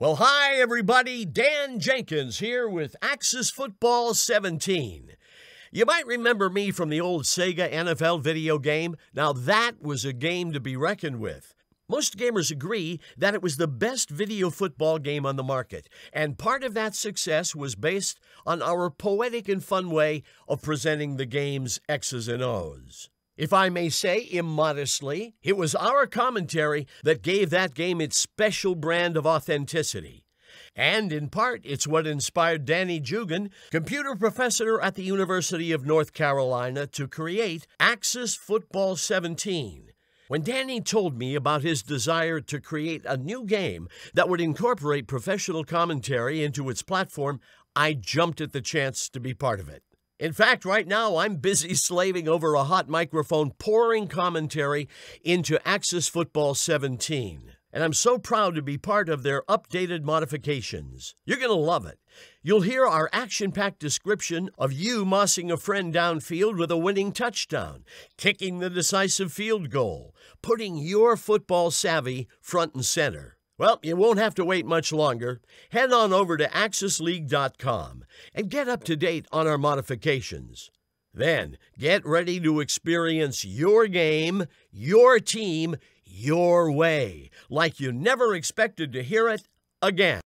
Well, hi, everybody. Dan Jenkins here with Axis Football 17. You might remember me from the old Sega NFL video game. Now, that was a game to be reckoned with. Most gamers agree that it was the best video football game on the market, and part of that success was based on our poetic and fun way of presenting the game's X's and O's. If I may say immodestly, it was our commentary that gave that game its special brand of authenticity. And in part, it's what inspired Danny Jugan, computer professor at the University of North Carolina, to create Axis Football 17. When Danny told me about his desire to create a new game that would incorporate professional commentary into its platform, I jumped at the chance to be part of it. In fact, right now I'm busy slaving over a hot microphone pouring commentary into Axis Football 17. And I'm so proud to be part of their updated modifications. You're going to love it. You'll hear our action packed description of you mossing a friend downfield with a winning touchdown, kicking the decisive field goal, putting your football savvy front and center. Well, you won't have to wait much longer. Head on over to axisleague.com and get up to date on our modifications. Then get ready to experience your game, your team, your way, like you never expected to hear it again.